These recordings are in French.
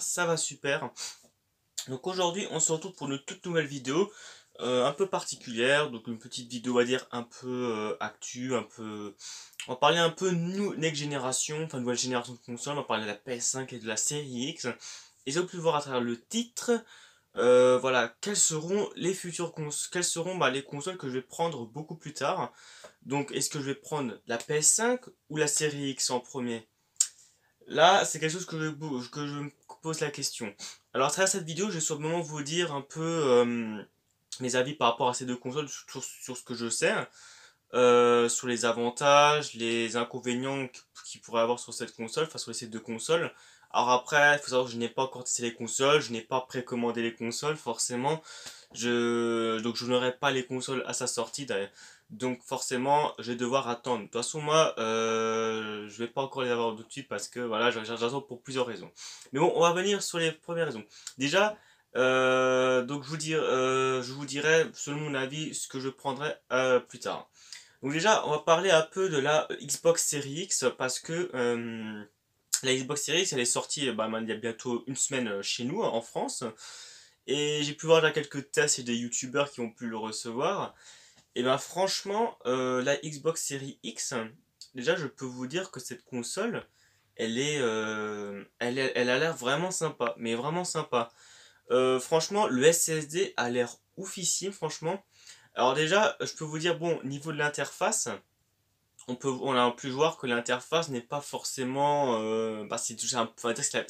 ça va super. Donc aujourd'hui on se retrouve pour une toute nouvelle vidéo euh, un peu particulière, donc une petite vidéo à dire un peu euh, actue un peu... On va parler un peu nous, next génération, enfin nouvelle génération de consoles, on va parler de la PS5 et de la série X. Et vous pouvez voir à travers le titre, euh, voilà, quelles seront les futures consoles, quelles seront bah, les consoles que je vais prendre beaucoup plus tard. Donc est-ce que je vais prendre la PS5 ou la série X en premier Là, c'est quelque chose que je, que je pose la question. Alors à travers cette vidéo, je vais sûrement vous dire un peu euh, mes avis par rapport à ces deux consoles, sur, ce que je sais, euh, sur les avantages, les inconvénients qu'il pourrait avoir sur cette console, enfin sur ces deux consoles. Alors après, il faut savoir que je n'ai pas encore testé les consoles, je n'ai pas précommandé les consoles forcément, je... donc je n'aurai pas les consoles à sa sortie d'ailleurs. Donc forcément, je vais devoir attendre. De toute façon, moi, je euh, je vais pas encore les avoir tout de suite parce que voilà, j'attends pour plusieurs raisons. Mais bon, on va venir sur les premières raisons. Déjà, euh, donc euh, je vous, dirai, selon mon avis, ce que je prendrai plus tard. Donc déjà, on va parler un peu de la Xbox Series X parce que la Xbox Series X, elle est sortie bah, il y a bientôt une semaine chez nous, en France. Et j'ai pu voir déjà quelques tests et des youtubeurs qui ont pu le recevoir. Et eh bien, franchement, euh, la Xbox Series X, déjà je peux vous dire que cette console, elle est, euh, elle, a l'air vraiment sympa, mais vraiment sympa. Euh, franchement, le SSD a l'air oufissime, franchement. Alors déjà, je peux vous dire, bon, niveau de l'interface, on peut, on a plus voir que l'interface n'est pas forcément, bah, c'est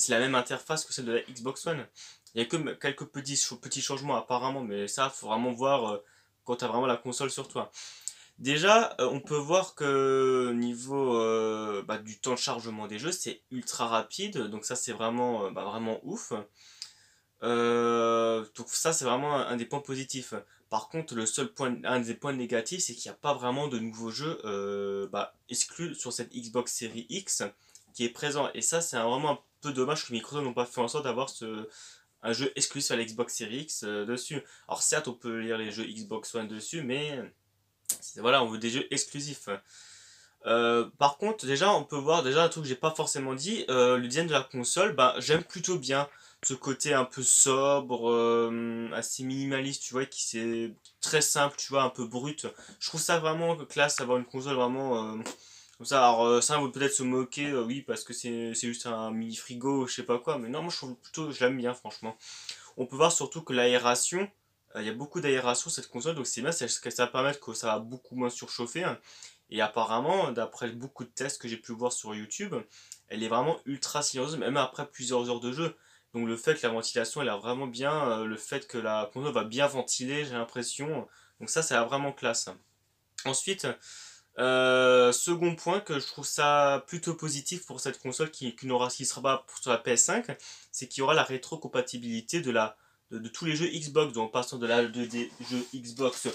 la, même interface que celle de la Xbox One. Il y a que quelques petits, petits changements apparemment, mais ça, faut vraiment voir quand tu as vraiment la console sur toi. Déjà, euh, on peut voir que niveau euh, bah, du temps de chargement des jeux, c'est ultra rapide. Donc ça, c'est vraiment, euh, bah, vraiment ouf. donc ça, c'est vraiment un, des points positifs. Par contre, le seul point, un des points négatifs, c'est qu'il n'y a pas vraiment de nouveaux jeux bah, exclus sur cette Xbox Series X qui est présent. Et ça, c'est vraiment un peu dommage que Microsoft n'ont pas fait en sorte d'avoir ce, un jeu exclusif à l'Xbox Series X euh, dessus. Alors certes, on peut lire les jeux Xbox One dessus, mais voilà, on veut des jeux exclusifs. Euh, par contre, déjà, on peut voir déjà un truc que j'ai pas forcément dit. Euh, le design de la console, bah, j'aime plutôt bien ce côté un peu sobre, assez minimaliste, tu vois, qui c'est très simple, tu vois, un peu brut. Je trouve ça vraiment classe d'avoir une console vraiment comme ça, alors euh, ça, vous peut être se moquer, euh, oui, parce que c'est juste un mini frigo, je sais pas quoi, mais non, moi je trouve plutôt, je l'aime bien, franchement. On peut voir surtout que l'aération, euh, il y a beaucoup d'aération cette console, donc c'est bien, ça, va permettre que ça va beaucoup moins surchauffer. Hein. Et apparemment, d'après beaucoup de tests que j'ai pu voir sur YouTube, elle est vraiment ultra silencieuse, même après plusieurs heures de jeu. Donc le fait que la ventilation, elle a vraiment bien, le fait que la console va bien ventiler, j'ai l'impression. Donc ça, ça a vraiment classe. Ensuite, euh, second point que je trouve ça plutôt positif pour cette console qui, qui n'aura qui sera pas sur la PS5, c'est qu'il y aura la rétrocompatibilité de la de, tous les jeux Xbox, donc en passant de la de, des jeux Xbox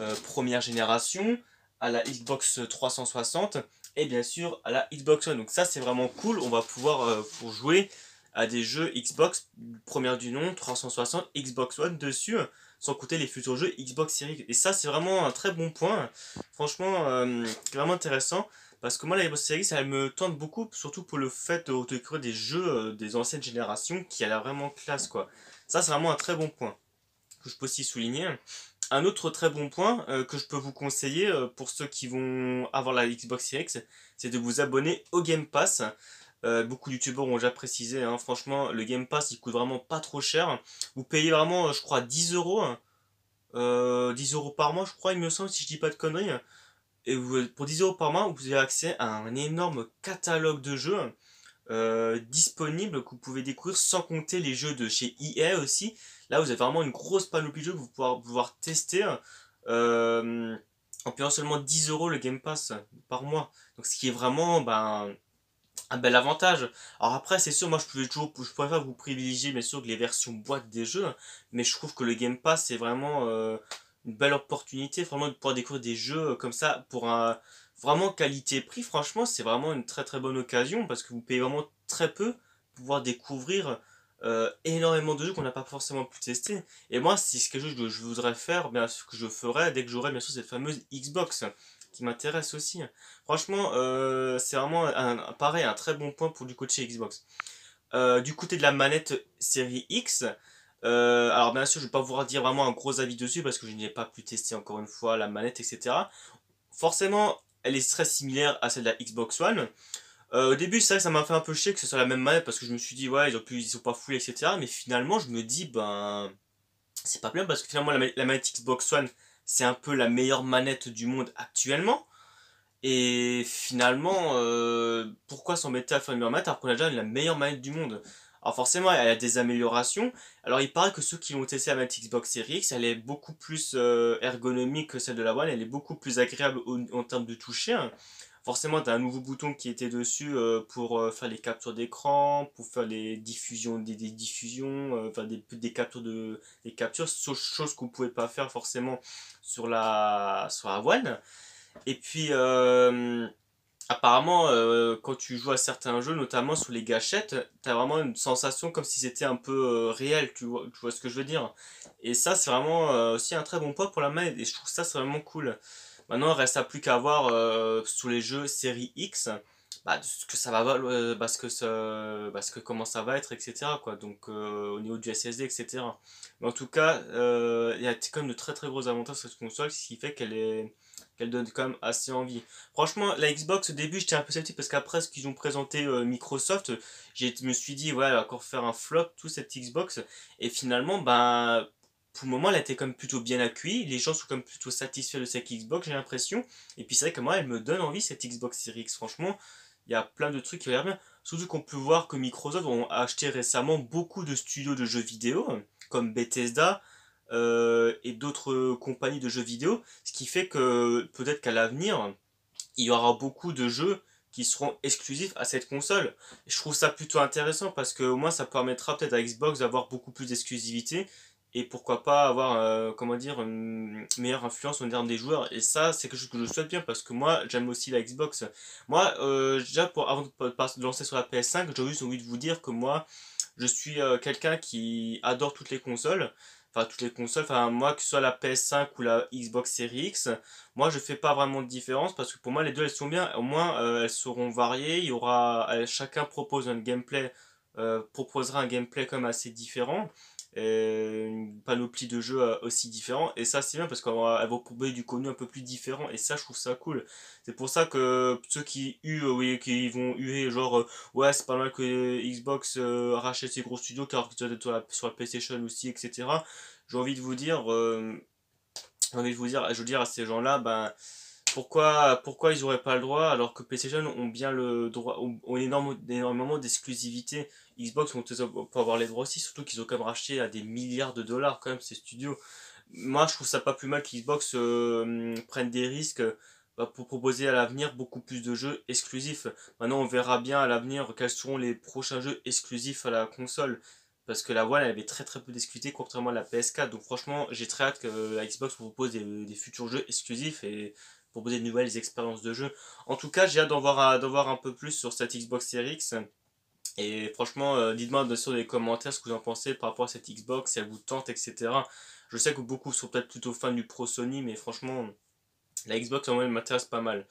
euh, première génération à la Xbox 360 et bien sûr à la Xbox One. Donc ça c'est vraiment cool, on va pouvoir euh, pour jouer à des jeux Xbox, première du nom, 360, Xbox One dessus, sans coûter les futurs jeux Xbox Series. Et ça, c'est vraiment un très bon point. Franchement, euh, vraiment intéressant. Parce que moi, la Xbox Series, elle me tente beaucoup, surtout pour le fait de des jeux euh, des anciennes générations qui a l'air vraiment classe, quoi. Ça, c'est vraiment un très bon point que je peux aussi souligner. Un autre très bon point euh, que je peux vous conseiller pour ceux qui vont avoir la Xbox Series, c'est de vous abonner au Game Pass. Euh, beaucoup de ont déjà précisé, hein. franchement, le Game Pass, il coûte vraiment pas trop cher. Vous payez vraiment, euh, je crois, 10 euros. 10 hein. euh, par mois, je crois, il me semble, si je dis pas de conneries. Et vous, pour 10 euros par mois, vous avez accès à un énorme catalogue de jeux disponibles que vous pouvez découvrir sans compter les jeux de chez EA aussi. Là, vous avez vraiment une grosse panoplie de jeux que vous pouvez pouvoir tester. en payant seulement 10 euros le Game Pass par mois. Donc ce qui est vraiment ben, un bel avantage. Alors après, c'est sûr, moi je pouvais toujours, je préfère vous privilégier bien sûr que les versions boîte des jeux, mais je trouve que le Game Pass c'est vraiment euh, une belle opportunité, vraiment de pouvoir découvrir des jeux euh, comme ça pour un vraiment qualité-prix. Franchement, c'est vraiment une très très bonne occasion parce que vous payez vraiment très peu pour pouvoir découvrir euh, énormément de jeux qu'on n'a pas forcément pu tester. Et moi, si c'est quelque chose que je voudrais faire, bien ce que je ferais dès que j'aurai bien sûr cette fameuse Xbox m'intéresse aussi. Franchement, euh, c'est vraiment un, pareil, un très bon point pour du côté Xbox. Euh, du côté de la manette série X, euh, alors bien sûr, je vais pas vous dire vraiment un gros avis dessus parce que je n'ai pas pu tester encore une fois la manette, etc. Forcément, elle est très similaire à celle de la Xbox One. au début, c'est ça m'a fait un peu chier que ce soit la même manette parce que je me suis dit, ouais, ils ont pu, ils sont pas fouillé etc. Mais finalement, je me dis, ben, c'est pas bien parce que finalement, la, manette Xbox One, c'est un peu la meilleure manette du monde actuellement. Et finalement, euh, pourquoi s'embêter à faire une meilleure manette alors qu'on a déjà la meilleure manette du monde alors forcément, il y a des améliorations. Alors il paraît que ceux qui ont testé la manette Xbox Series X, elle est beaucoup plus euh, ergonomique que celle de la One, elle est beaucoup plus agréable en termes de toucher. Hein forcément tu as un nouveau bouton qui était dessus euh, pour euh, faire les captures d'écran, pour faire les diffusions des, diffusions, euh, enfin des, des, captures de des captures, chose qu'on pouvait pas faire forcément sur la sur Et puis apparemment quand tu joues à certains jeux notamment sur les gâchettes tu as vraiment une sensation comme si c'était un peu réel tu vois, ce que je veux dire et ça c'est vraiment aussi un très bon point pour la main et je trouve ça vraiment cool Maintenant, il reste plus qu'à voir euh, sous les jeux série X bah, ce que ça va euh, parce bah, que ça, parce bah, que comment ça va être etc quoi donc euh, au niveau du SSD etc mais en tout cas euh, il y a quand même de très très gros avantages sur cette console ce qui fait qu'elle est qu'elle donne quand même assez envie. Franchement, la Xbox, au début, j'étais un peu sceptique parce qu'après ce qu'ils ont présenté Microsoft, je me suis dit, ouais, elle va encore faire un flop, tout cette Xbox. Et finalement, ben, pour le moment, elle était comme plutôt bien accueillie. Les gens sont comme plutôt satisfaits de cette Xbox, j'ai l'impression. Et puis c'est vrai que moi, elle me donne envie cette Xbox Series X. Franchement, il y a plein de trucs qui bien. Surtout qu'on peut voir que Microsoft ont acheté récemment beaucoup de studios de jeux vidéo, comme Bethesda euh, et d'autres compagnies de jeux vidéo. Ce qui fait que peut-être qu'à l'avenir, il y aura beaucoup de jeux qui seront exclusifs à cette console. je trouve ça plutôt intéressant parce que au moins ça permettra peut-être à Xbox d'avoir beaucoup plus d'exclusivité et pourquoi pas avoir euh, comment dire une meilleure influence en termes des joueurs et ça c'est quelque chose que je souhaite bien parce que moi j'aime aussi la Xbox moi euh, déjà pour avant de lancer sur la PS5 j'ai juste envie de vous dire que moi je suis euh, quelqu'un qui adore toutes les consoles enfin toutes les consoles enfin moi que ce soit la PS5 ou la Xbox Series X moi je fais pas vraiment de différence parce que pour moi les deux elles sont bien au moins elles seront variées il y aura chacun propose un gameplay proposera un gameplay comme assez différent euh, une panoplie de jeux euh, aussi différents et ça c'est bien parce qu'elles vont courber du contenu un peu plus différent et ça je trouve ça cool c'est pour ça que ceux qui huent euh, oui, qui vont huer genre ouais c'est pas mal que Xbox rachète ses gros studios car tu sur la, sur la PlayStation aussi etc j'ai envie de vous dire j'ai envie de vous dire je veux dire à ces gens là ben pourquoi, pourquoi ils n'auraient pas le droit alors que PlayStation ont bien le droit, ont, énormément d'exclusivité. Xbox ont peut avoir les droits aussi, surtout qu'ils ont quand même racheté à des milliards de dollars quand même ces studios. Moi je trouve ça pas plus mal qu'Xbox Xbox euh, prenne des risques euh, bah, pour proposer à l'avenir beaucoup plus de jeux exclusifs. Maintenant on verra bien à l'avenir quels seront les prochains jeux exclusifs à la console parce que la voilà elle avait très très peu discuté contrairement à la PS4 donc franchement j'ai très hâte que la euh, Xbox vous propose des, des futurs jeux exclusifs et proposer de nouvelles expériences de jeu. En tout cas, j'ai hâte d'en voir, un peu plus sur cette Xbox Series X. Et franchement, euh, dites-moi bien sûr dans les commentaires ce que vous en pensez par rapport à cette Xbox, si elle vous tente, etc. Je sais que beaucoup sont peut-être plutôt fans du Pro Sony, mais franchement, la Xbox en elle m'intéresse pas mal.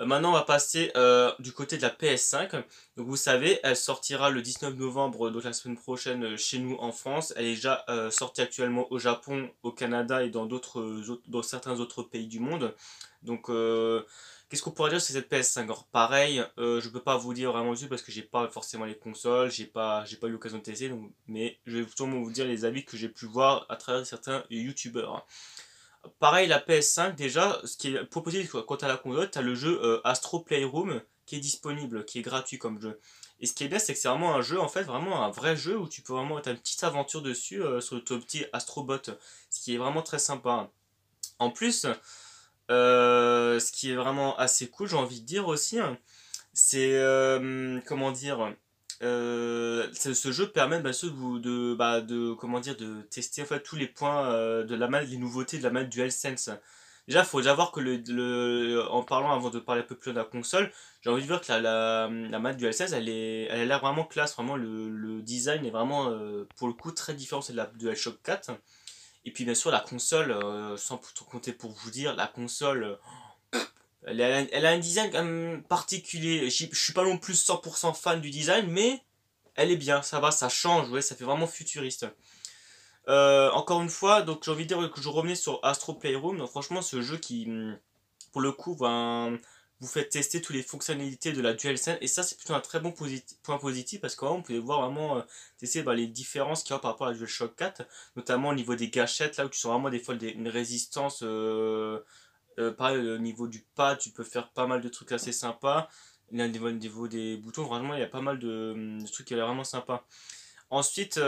Euh, maintenant, on va passer euh, du côté de la PS5. Donc, vous savez, elle sortira le 19 novembre, donc la semaine prochaine, chez nous en France. Elle est déjà sortie actuellement au Japon, au Canada et dans, d'autres, dans certains autres pays du monde. Donc, euh, qu'est-ce qu'on pourrait dire sur cette PS5 pareil, euh, je peux pas vous dire vraiment dessus parce que j'ai pas forcément les consoles, j'ai pas, j'ai pas eu l'occasion de tester, mais je vais sûrement vous dire les avis que j'ai pu voir à travers certains youtubeurs. Pareil, la PS5, déjà, ce qui est proposé quant à la console, tu as le jeu euh, Astro Playroom qui est disponible, qui est gratuit comme jeu. Et ce qui est bien, c'est que c'est vraiment un jeu, en fait, vraiment un vrai jeu où tu peux vraiment être une petite aventure dessus sur ton petit Astrobot, ce qui est vraiment très sympa. En plus, euh, ce qui est vraiment assez cool, j'ai envie de dire aussi, c'est euh, comment dire. Euh, ce jeu permet bah, de, de, bah, de, comment dire, de tester enfin tous les points de la manette, les nouveautés de la du DualSense. Déjà, il faut déjà voir que, le, en parlant avant de parler un peu plus de la console, j'ai envie de dire que la, la, la LSS DualSense, elle, est, elle a l'air vraiment classe. Vraiment, le, design est vraiment, pour le coup, très différent de la DualShock 4. Et puis bien sûr la console, euh, sans trop compter pour vous dire, la console, euh, elle, a, un design quand même particulier. Je suis pas non plus 100% fan du design, mais elle est bien, ça va, ça change, ouais, ça fait vraiment futuriste. Euh, encore une fois, donc j'ai envie de dire que je revenais sur Astro Playroom. Donc, franchement, ce jeu qui, hum, pour le coup, va vous faites tester toutes les fonctionnalités de la DualSense et ça c'est plutôt un très bon point positif parce que vous pouvez voir vraiment euh, tester bah, les différences qu'il y a par rapport à la DualShock 4 notamment au niveau des gâchettes là où tu sens vraiment des fois une résistance euh, euh, pareil au niveau du pas tu peux faire pas mal de trucs assez sympas au niveau, niveau des boutons vraiment il y a pas mal de, hum, trucs qui est vraiment sympas Ensuite,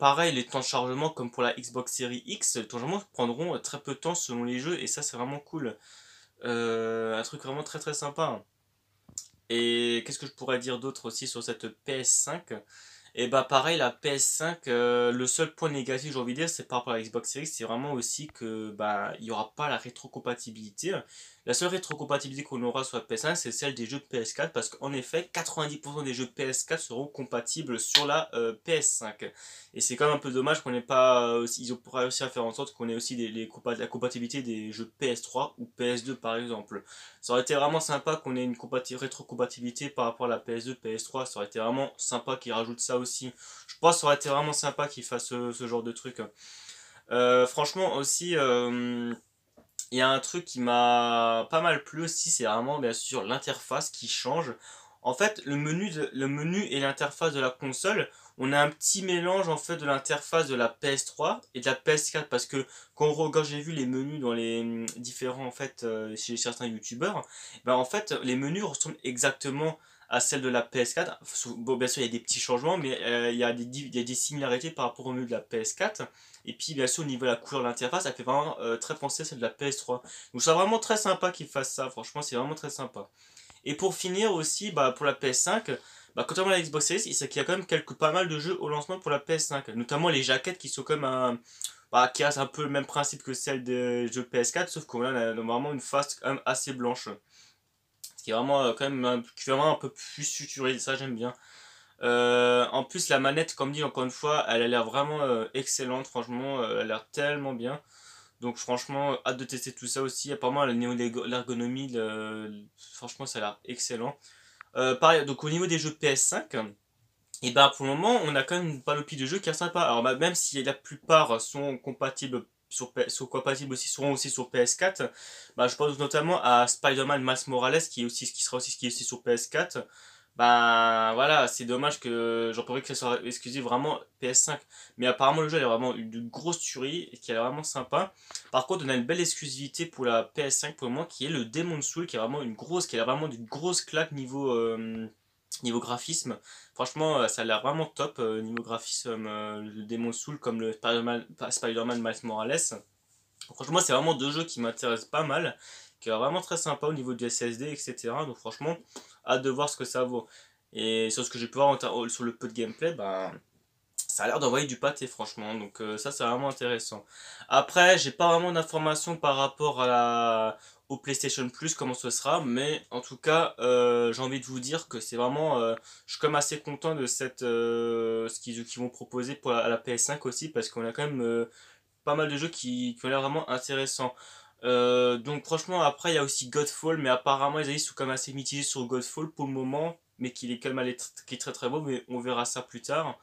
pareil, les temps de chargement, comme pour la Xbox Series X, les temps de chargement prendront très peu de temps selon les jeux, et ça, c'est vraiment cool. Euh, un truc vraiment très très sympa. Hein. Et qu'est-ce que je pourrais dire d'autre aussi sur cette PS5 et bah pareil, la PS5, euh, le seul point négatif, j'ai envie de dire, c'est par rapport à la Xbox Series, c'est vraiment aussi que bah il n'y aura pas la rétrocompatibilité. La seule rétrocompatibilité qu'on aura sur la PS5, c'est celle des jeux PS4, parce qu'en effet, 90% des jeux PS4 seront compatibles sur la euh, PS5. Et c'est quand même un peu dommage qu'on n'ait pas... Euh, aussi ils ont réussi à faire en sorte qu'on ait aussi les, la compatibilité des jeux PS3 ou PS2, par exemple. Ça aurait été vraiment sympa qu'on ait une rétrocompatibilité par rapport à la PS2, PS3. Ça aurait été vraiment sympa qu'ils rajoutent ça aussi. Je pense que ça aurait été vraiment sympa qu'il fasse euh, ce, genre de truc. Euh, franchement aussi, euh, il y a un truc qui m'a pas mal plu aussi, c'est vraiment bien sûr l'interface qui change. En fait, le menu, le menu et l'interface de la console, on a un petit mélange en fait de l'interface de la PS3 et de la PS4 parce que quand j'ai vu les menus dans les différents en fait chez certains youtubeurs, ben en fait les menus ressemblent exactement à celle de la PS4. Bon, bien sûr, il y a des petits changements, mais euh, il, y a des, il, similarités par rapport au mieux de la PS4. Et puis, bien sûr, au niveau de la couleur de l'interface, ça fait vraiment euh, très penser à celle de la PS3. Donc, c'est vraiment très sympa qu'ils fassent ça. Franchement, c'est vraiment très sympa. Et pour finir aussi, bah, pour la PS5, bah, contrairement à la Xbox Series, il y a quand même quelques, pas mal de jeux au lancement pour la PS5. Notamment les jaquettes qui sont comme un... Bah, qui a un peu le même principe que celle des jeux PS4, sauf qu'on a, euh, normalement une face quand même assez blanche vraiment euh, quand même un peu plus futuriste, ça j'aime bien. Euh, en plus la manette, comme dit encore une fois, elle a l'air vraiment euh, excellente, franchement, elle a l'air tellement bien. Donc franchement, hâte de tester tout ça aussi. Apparemment, l'ergonomie, franchement, ça a l'air excellent. pareil, donc au niveau des jeux PS5, et eh ben pour le moment, on a quand même une panoplie de jeux qui est sympa. Alors bah, même si la plupart sont compatibles sur, sur possible aussi, seront aussi sur PS4. Bah, je pense notamment à Spider-Man Miles Morales qui, est aussi, qui sera aussi, qui est aussi sur PS4. Ben bah, voilà, c'est dommage que j'en pourrais que ça soit exclusif vraiment PS5. Mais apparemment, le jeu a est vraiment une grosse tuerie et qui est vraiment sympa. Par contre, on a une belle exclusivité pour la PS5 pour le moment qui est le Demon Soul qui est vraiment une grosse, qui a vraiment une grosse claque niveau. Euh, Niveau graphisme, franchement, euh, ça a l'air vraiment top. Euh, niveau graphisme, euh, le démon Soul comme le Spider-Man Miles Morales. Franchement, c'est vraiment deux jeux qui m'intéressent pas mal, qui est vraiment très sympa au niveau du SSD, etc. Donc, franchement, hâte de voir ce que ça vaut. Et sur ce que j'ai pu voir sur le peu de gameplay, ben ça a l'air d'envoyer du pâté, franchement. Donc, ça, c'est vraiment intéressant. Après, j'ai pas vraiment d'informations par rapport à la au PlayStation Plus comment ce sera mais en tout cas euh, j'ai envie de vous dire que c'est vraiment euh, je suis comme assez content de cette euh, ce qu'ils vont proposer pour la, la PS5 aussi parce qu'on a quand même pas mal de jeux qui, qui ont l'air vraiment intéressants donc franchement après il y a aussi Godfall mais apparemment les avis sont quand même assez mitigés sur Godfall pour le moment mais qu'il est quand même qui est très très beau mais on verra ça plus tard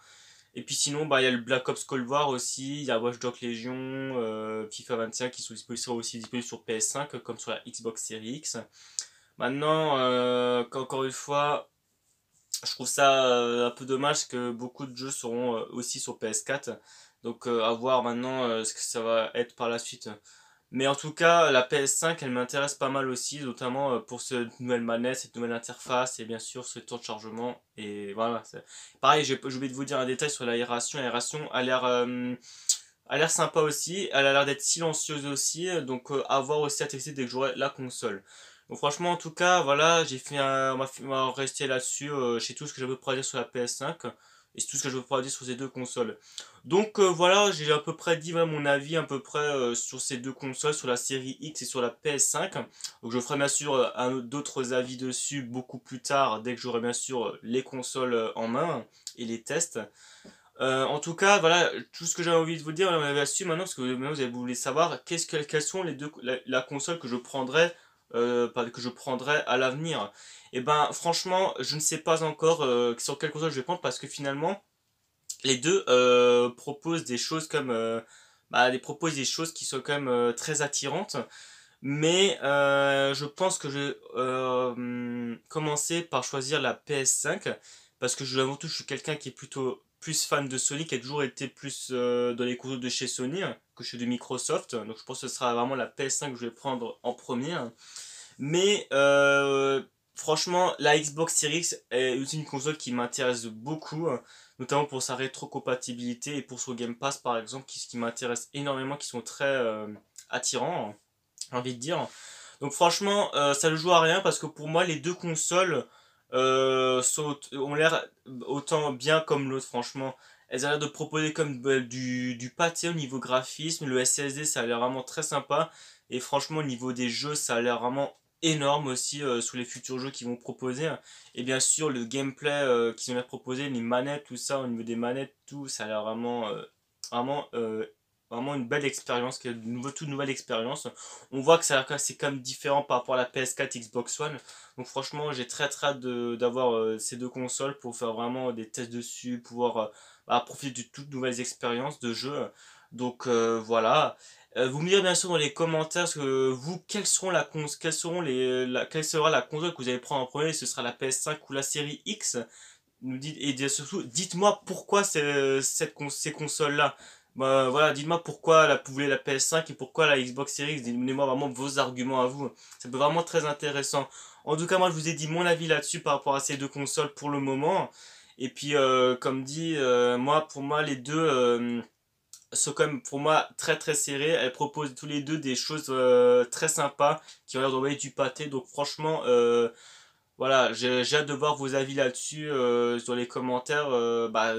et puis sinon, bah, il y a le Black Ops Cold War aussi, il y a Watch Dogs Legion, euh, FIFA 25 qui sont disponibles, seront aussi disponibles sur PS5 comme sur la Xbox Series X. Maintenant, euh, encore une fois, je trouve ça euh, un peu dommage que beaucoup de jeux seront aussi sur PS4. Donc à voir maintenant ce que ça va être par la suite. Mais en tout cas, la PS5, elle m'intéresse pas mal aussi, notamment euh, pour cette nouvelle manette, cette nouvelle interface et bien sûr ce temps de chargement. Et voilà. Pareil, j'ai oublié de vous dire un détail sur l'aération. L'aération a l'air euh, l'air sympa aussi. Elle a l'air d'être silencieuse aussi. Donc avoir euh, aussi à tester dès que j'aurai la console. Donc franchement, en tout cas, voilà, j'ai fait un, on va rester là-dessus. chez tout ce que j'avais pour dire sur la PS5. Et c'est tout ce que je peux dire sur ces deux consoles. Donc euh, voilà, j'ai à peu près dit mon avis à peu près euh, sur ces deux consoles, sur la série X et sur la PS5. Donc je ferai bien sûr euh, d'autres avis dessus beaucoup plus tard, dès que j'aurai bien sûr les consoles en main et les tests. en tout cas, voilà, tout ce que j'avais envie de vous dire, on avait su maintenant, parce que vous voulez savoir quest quelles sont les deux, la, console que je prendrais euh, que je prendrai à l'avenir. Et eh ben franchement, je ne sais pas encore euh, sur quelle console je vais prendre parce que finalement, les deux euh, proposent des choses comme bah, des proposent des choses qui sont quand même très attirantes. Mais je pense que je vais commencer par choisir la PS5 parce que je avant tout, je suis quelqu'un qui est plutôt plus fan de Sony, qui a toujours été plus euh, dans les consoles de chez Sony hein, que chez de Microsoft. Donc je pense que ce sera vraiment la PS5 que je vais prendre en premier. Mais euh, franchement, la Xbox Series X est une console qui m'intéresse beaucoup, hein, notamment pour sa rétrocompatibilité et pour son Game Pass par exemple, qui, qui m'intéresse énormément, qui sont très euh, attirants, hein, j'ai envie de dire. Donc franchement, ça ne joue à rien parce que pour moi, les deux consoles euh, saute, ont l'air autant bien comme l'autre, franchement. Elles ont l'air de proposer comme bah, du, du pâté au niveau graphisme. Le SSD, ça a l'air vraiment très sympa. Et franchement, au niveau des jeux, ça a l'air vraiment énorme aussi euh, sous sur les futurs jeux qu'ils vont proposer. Et bien sûr, le gameplay euh, qu'ils ont l'air proposer, les manettes, tout ça, au niveau des manettes, tout, ça a l'air vraiment, euh, vraiment Vraiment une belle expérience, une toute nouvelle expérience. On voit que c'est quand même différent par rapport à la PS4 Xbox One. Donc franchement, j'ai très très hâte d'avoir euh, ces deux consoles pour faire vraiment des tests dessus, pouvoir euh, bah, profiter de toutes nouvelles expériences de jeu. Donc euh, voilà. Vous me direz bien sûr dans les commentaires que vous quelles seront la les la, quelle sera la console que vous allez prendre en premier, ce sera la PS5 ou la série X. Nous dites et surtout dites-moi pourquoi cette, ces consoles là bah, voilà, dites-moi pourquoi la, vous voulez la PS5 et pourquoi la Xbox Series. Donnez-moi vraiment vos arguments à vous. Ça peut vraiment très intéressant. En tout cas, moi, je vous ai dit mon avis là-dessus par rapport à ces deux consoles pour le moment. Et puis, euh, comme dit, euh, moi, pour moi, les deux euh, sont quand même, pour moi, très très serrées. Elles proposent tous les deux des choses très sympas qui ont l'air d'envoyer du pâté. Donc, franchement, voilà, j'ai hâte de voir vos avis là-dessus sur les commentaires. bah,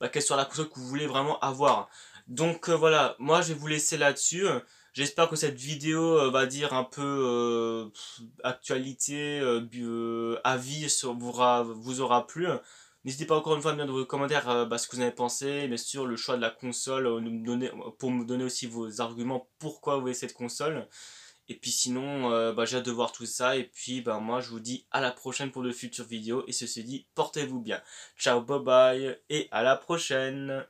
bah, quelle soit la console que vous voulez vraiment avoir. Donc euh, voilà, moi je vais vous laisser là-dessus. J'espère que cette vidéo euh, va dire un peu euh, actualité, avis sur, vous, aura, vous aura plu. N'hésitez pas encore une fois à me dire dans vos commentaires bah, ce que vous en avez pensé, Mais sur le choix de la console, pour me donner aussi vos arguments pourquoi vous voulez cette console. Et puis sinon, euh, bah, j'ai hâte de voir tout ça. Et puis bah, moi, je vous dis à la prochaine pour de futures vidéos. Et ceci dit, portez-vous bien. Ciao, bye bye et à la prochaine